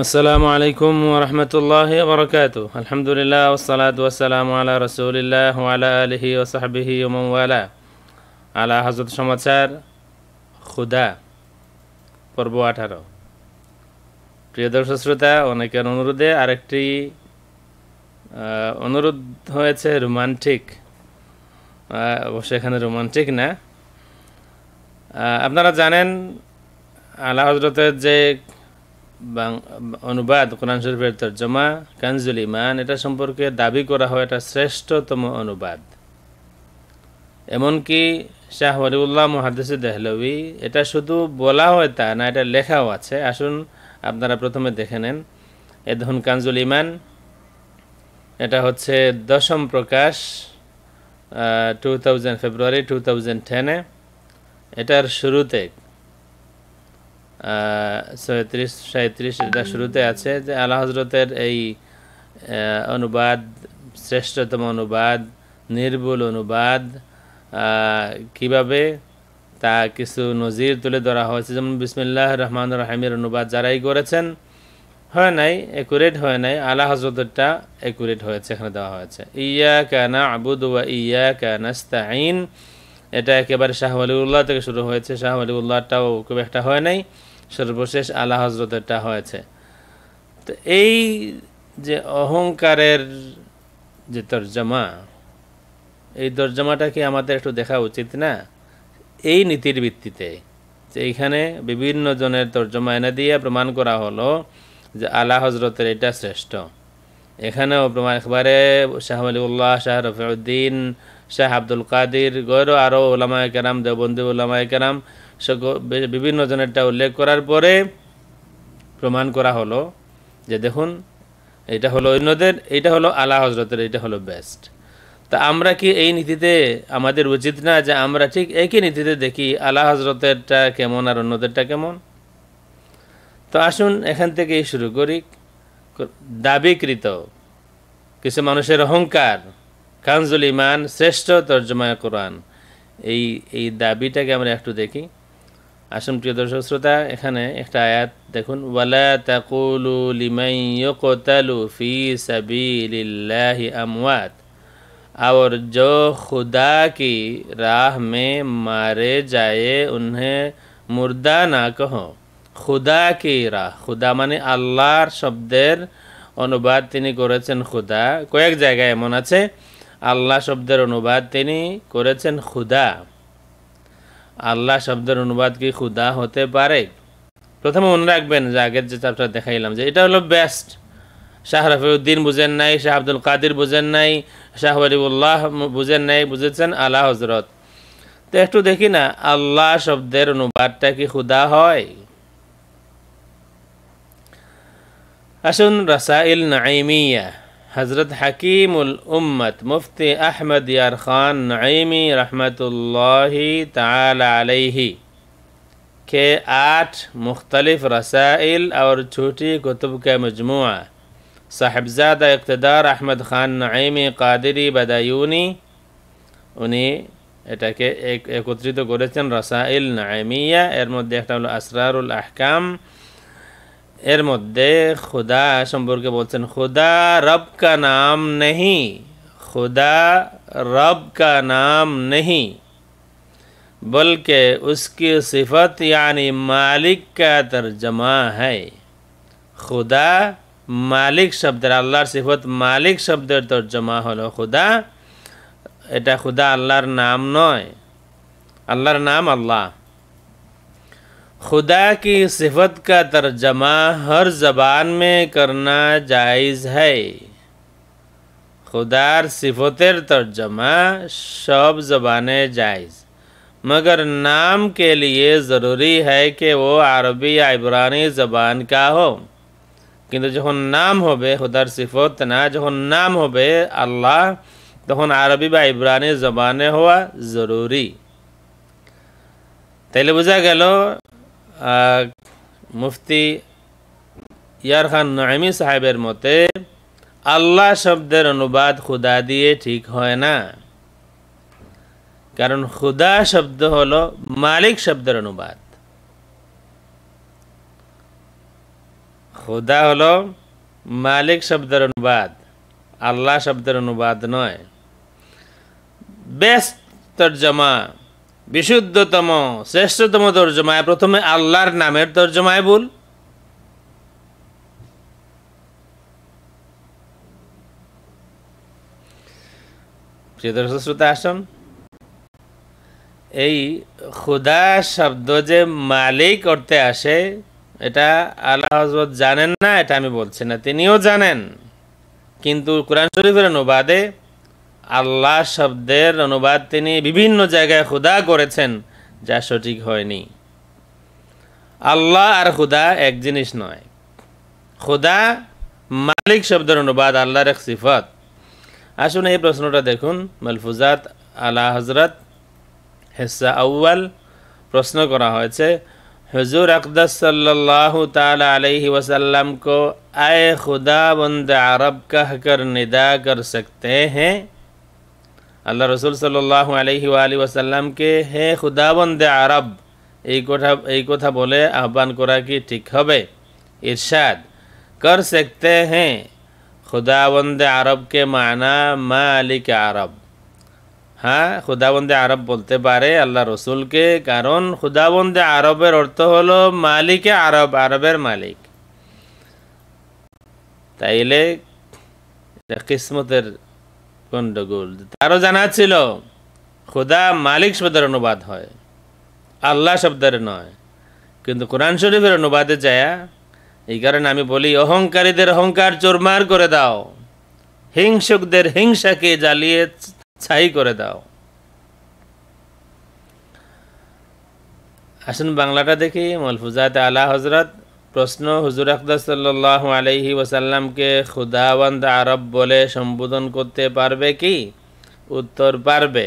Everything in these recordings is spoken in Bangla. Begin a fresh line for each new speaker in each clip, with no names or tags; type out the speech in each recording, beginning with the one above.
আসসালামু আলাইকুম ওরহমতুল্লাহ বরকাত আলহামদুলিল্লাহ ওসালাত ওসালাম আলা রসুলিল্লাহ আলা আলহি ওসাহাবিহি ওমওয়ালা আলা হজরত সমাচার খুদা পর্ব আঠারো প্রিয় দর্শক শ্রোতা অনেকের অনুরোধে আরেকটি অনুরোধ হয়েছে রোমান্টিক অবশ্য এখানে রোমান্টিক না আপনারা জানেন আলা হজরতের যে অনুবাদ কোরআন শরীফের তর্জমা কানজুল ইমান এটা সম্পর্কে দাবি করা হয় এটা শ্রেষ্ঠতম অনুবাদ এমনকি শাহ ওয়ালিউল্লাহ মহাদিসে দেহলবি এটা শুধু বলা হয় তা না এটা লেখাও আছে আসুন আপনারা প্রথমে দেখে নেন এ ধরুন কানজুল ইমান এটা হচ্ছে দশম প্রকাশ টু ফেব্রুয়ারি টু থাউজেন্ড টেনে এটার শুরুতে ছয়ত্রিশ সাঁত্রিশ এটা শুরুতে আছে যে আল্লাহ হজরতের এই অনুবাদ শ্রেষ্ঠতম অনুবাদ নির্ভুল অনুবাদ কিভাবে তা কিছু নজির তুলে ধরা হয়েছে যেমন বিসমিল্লাহ রহমান রাহিমের অনুবাদ যারাই করেছেন হয় নাই অ্যাকুরেট হয় নাই আলা হজরতটা অ্যাকুরেট হয়েছে এখানে দেওয়া হয়েছে ইয়া কানা আবুদ ওয়া ইয়া কানাস্তাইন এটা একেবারে শাহ উল্লাহ থেকে শুরু হয়েছে শাহ উল্লাহটাও খুব একটা হয় নাই সর্বশেষ আলা হজরতেরটা হয়েছে তো এই যে অহংকারের যে তর্জমা এই তর্জমাটা কি আমাদের একটু দেখা উচিত না এই নীতির ভিত্তিতে যে এইখানে বিভিন্ন জনের তর্জমা এনে দিয়ে প্রমাণ করা হলো যে আলা হজরতের এটা শ্রেষ্ঠ এখানেও প্রমাণ একবারে শাহ আলিউল্লাহ শাহ রফিউদ্দিন শাহ আব্দুল কাদির গৌর আরও ওলামায় কেরাম দেবন্দী ওলামায় কেরাম বিভিন্ন জনেরটা উল্লেখ করার পরে প্রমাণ করা হলো যে দেখুন এটা হলো অন্যদের এটা হলো আলা হজরতের এটা হলো বেস্ট তা আমরা কি এই নীতিতে আমাদের উচিত না যে আমরা ঠিক একই নীতিতে দেখি আলা হজরতেরটা কেমন আর অন্যদেরটা কেমন তো আসুন এখান থেকেই শুরু করি দাবিকৃত কিছু মানুষের অহংকার কানজুল ইমান শ্রেষ্ঠ তর্জমা কোরআন এই এই দাবিটাকে আমরা একটু দেখি আসুন প্রিয় দর্শক শ্রোতা এখানে একটা আয়াত দেখুন ওয়ালা তাকুলু লিমাই ইয়াকতালু ফি সাবিলিল্লাহি আমওয়াত और जो खुदा কি राह মে মারে जाए উন্হে মুর্দা না কহ খুদা রাহ খুদা মানে আল্লাহর শব্দের অনুবাদ তিনি করেছেন খুদা কয়েক জায়গায় এমন আছে আল্লাহ শব্দের অনুবাদ তিনি করেছেন খুদা আল্লাহ শব্দের অনুবাদ কি খুদা হতে পারে প্রথমে মনে রাখবেন যে আগের যে চাপটা দেখাইলাম যে এটা হলো বেস্ট শাহ রফিউদ্দিন বুঝেন নাই শাহ আব্দুল কাদির বুঝেন নাই শাহ আলিউল্লাহ বুঝেন নাই বুঝেছেন আল্লাহ হজরত তো একটু দেখি না আল্লাহ শব্দের অনুবাদটা কি খুদা হয় আসুন রাসাইল নাইমিয়া حضرت حکیم الامت مفتی احمد یارخان نعیمی رحمت اللہ تعالی علیہ کے آٹھ مختلف رسائل اور چھوٹی کتب کے مجموعہ صاحبزادہ اقتدار احمد خان نعیمی قادری بدایونی انہیں ایک একত্রিত تو রসাইল رسائل نعیمیہ ارمو دیکھتا হলো اسرار الاحکام এর মধ্যে খুদা সম্পর্কে বলছেন খুদা রব কা নাম নেই খুদা রব কা নাম নেই बल्कि उसकी सिफत यानी मालिक का तर्जमा है खुदा মালিক শব্দের আল্লাহর সিফত মালিক শব্দের তর্জমা হলো খুদা এটা খুদা আল্লাহর নাম নয় আল্লাহর নাম আল্লাহ खुदा की सिफत का तर्जमा हर ज़बान में करना जायज़ है खुदार सिफतर तर्जमा सब ज़बान जायज़ मगर नाम के लिए ज़रूरी है कि वो अरबी या इबरानी ज़बान का हो কিন্তু যখন নাম হবে হুদার সিফত না नाम নাম হবে আল্লাহ তখন अरबी या ইব্রানি जबान हुआ ज़रूरी तेल बुझा गया মুফতি ইয়ার খান নয়মি সাহেবের মতে আল্লাহ শব্দের অনুবাদ খুদা দিয়ে ঠিক হয় না কারণ খুদা শব্দ হলো মালিক শব্দের অনুবাদ খুদা হলো মালিক শব্দের অনুবাদ আল্লাহ শব্দের অনুবাদ নয় বেস্ট তর্জমা বিশুদ্ধতম শ্রেষ্ঠতম তর্জমায় প্রথমে আল্লাহর নামের তর্জমায় বল শ্রোতা এই খুদা শব্দ যে মালিক করতে আসে এটা আল্লাহ হজরত জানেন না এটা আমি বলছি না তিনিও জানেন কিন্তু কোরআন শরীফের অনুবাদে আল্লাহ শব্দের অনুবাদ তিনি বিভিন্ন জায়গায় খুদা করেছেন যা সঠিক হয়নি আল্লাহ আর খুদা এক জিনিস নয় খুদা মালিক শব্দের অনুবাদ আল্লাহর এক সিফত আসুন এই প্রশ্নটা দেখুন মালফুজাত আলা হজরত হেসা আউ্বাল প্রশ্ন করা হয়েছে হজুর আকদাস সাল্লাহ তালা আলহি वसल्लम को आए खुदा बंद আরব कह নিদা কর कर सकते হ্যাঁ? আল্লাহ রসুল সাল্লাহ আলহি আলী ওয়াসাল্লামকে হে খুদাবন্দে আরব এই কথা এই কথা বলে আহ্বান করা কি ঠিক হবে ইরশাদ কর সেকতে হে হ্যাঁ, খুদাবন্দে আরবকে মানা মালিক আরব হ্যাঁ খুদাবন্দে আরব বলতে পারে আল্লাহ রসুলকে কারণ খুদাবন্দে আরবের অর্থ হলো মালিকে আরব আরবের মালিক তাইলে কিসমতের গণ্ডগোল তারও জানা ছিল খোদা মালিক শব্দের অনুবাদ হয় আল্লাহ শব্দের নয় কিন্তু কোরআন শরীফের অনুবাদে যায়া এই কারণে আমি বলি অহংকারীদের অহংকার চোরমার করে দাও হিংসুকদের হিংসাকে জ্বালিয়ে ছাই করে দাও আসুন বাংলাটা দেখি মলফুজাতে আলা হজরত প্রশ্ন হুজুর আখদা সাল্লাহ আলহি ওসাল্লামকে খুদাওয়ান্দ আরব বলে সম্বোধন করতে পারবে কি উত্তর পারবে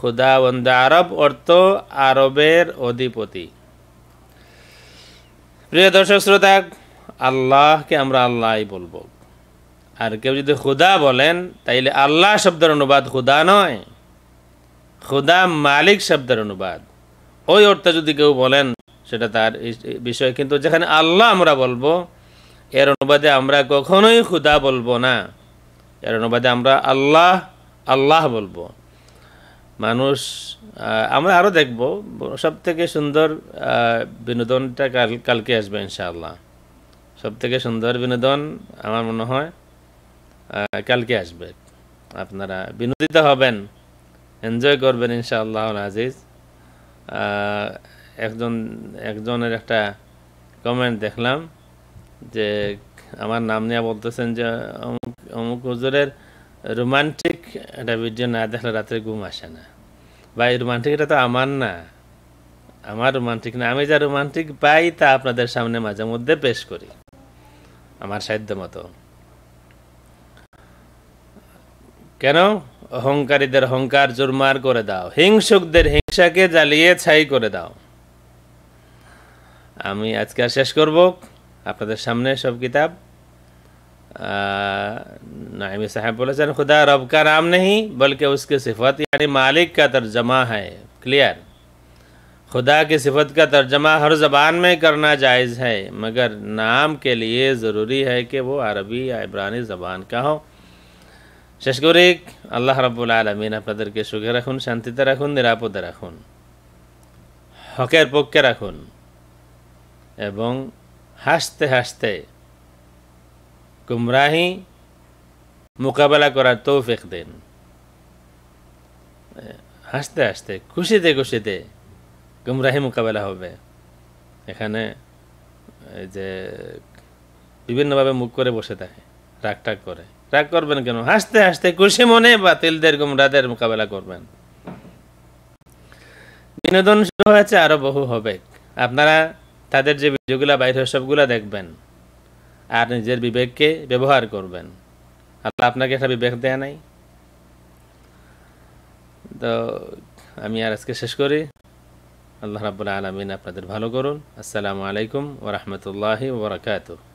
খুদাওয়ান্দ আরব অর্থ আরবের অধিপতি প্রিয় দর্শক শ্রোতা আল্লাহকে আমরা আল্লাহই বলবো আর কেউ যদি খুদা বলেন তাইলে আল্লাহ শব্দের অনুবাদ খুদা নয় খুদা মালিক শব্দের অনুবাদ ওই অর্থে যদি কেউ বলেন সেটা তার বিষয় কিন্তু যেখানে আল্লাহ আমরা বলবো এর অনুবাদে আমরা কখনোই খুদা বলবো না এর অনুবাদে আমরা আল্লাহ আল্লাহ বলবো মানুষ আমরা আরও দেখব সব থেকে সুন্দর বিনোদনটা কাল কালকে আসবে ইনশাআল্লাহ সব থেকে সুন্দর বিনোদন আমার মনে হয় কালকে আসবে আপনারা বিনোদিত হবেন এনজয় করবেন ইনশাআল্লাহ আজিজ একজন একজনের একটা কমেন্ট দেখলাম যে আমার নাম নিয়ে বলতেছেন যে অমুক অমুক হুজুরের রোমান্টিক একটা ভিডিও না দেখলে রাতে ঘুম আসে না বা এই রোমান্টিক এটা তো আমার না আমার রোমান্টিক না আমি যা রোমান্টিক পাই তা আপনাদের সামনে মাঝে মধ্যে পেশ করি আমার সাধ্য মতো কেন অহংকারীদের অহংকার জোরমার করে দাও হিংসুকদের হিংসাকে জ্বালিয়ে ছাই করে দাও আমি আজকে আর শেষ করব আপনাদের सामने सब किताब नाइम साहब बोले सर खुदा रब का नाम नहीं बल्कि उसकी सिफत यानी मालिक का तर्जमा है क्लियर खुदा की सिफत का तर्जमा हर जबान में करना जायज़ है मगर नाम के लिए ज़रूरी है कि वो अरबी या इब्रानी ज़बान का हो शशकुरिक अल्लाह अपर के কে সুখে शांति শান্তিতে निरापद নিরাপদে রাখুন पुख के রাখুন এবং হাসতে হাসতে গুমরাহি মোকাবেলা করার তৌফেক দেন হাসতে হাসতে খুশিতে খুশিতে কুমরাহি মোকাবেলা হবে এখানে যে বিভিন্নভাবে মুখ করে বসে থাকে রাগ টাগ করে রাগ করবেন কেন হাসতে হাসতে খুশি মনে বাতিলদের গুমরাদের মোকাবেলা করবেন বিনোদন শুরু হয়েছে আরও বহু হবে আপনারা তাদের যে ভিডিওগুলো বাইর হয় সবগুলো দেখবেন আর নিজের বিবেককে ব্যবহার করবেন আল্লাহ আপনাকে একটা বিবেক দেয় নাই তো আমি আর আজকে শেষ করি আল্লাহ রাবুল্লাহ আলমিন আপনাদের ভালো করুন আসসালামু আলাইকুম ওরহমতুল্লাহি ওবরাকাতু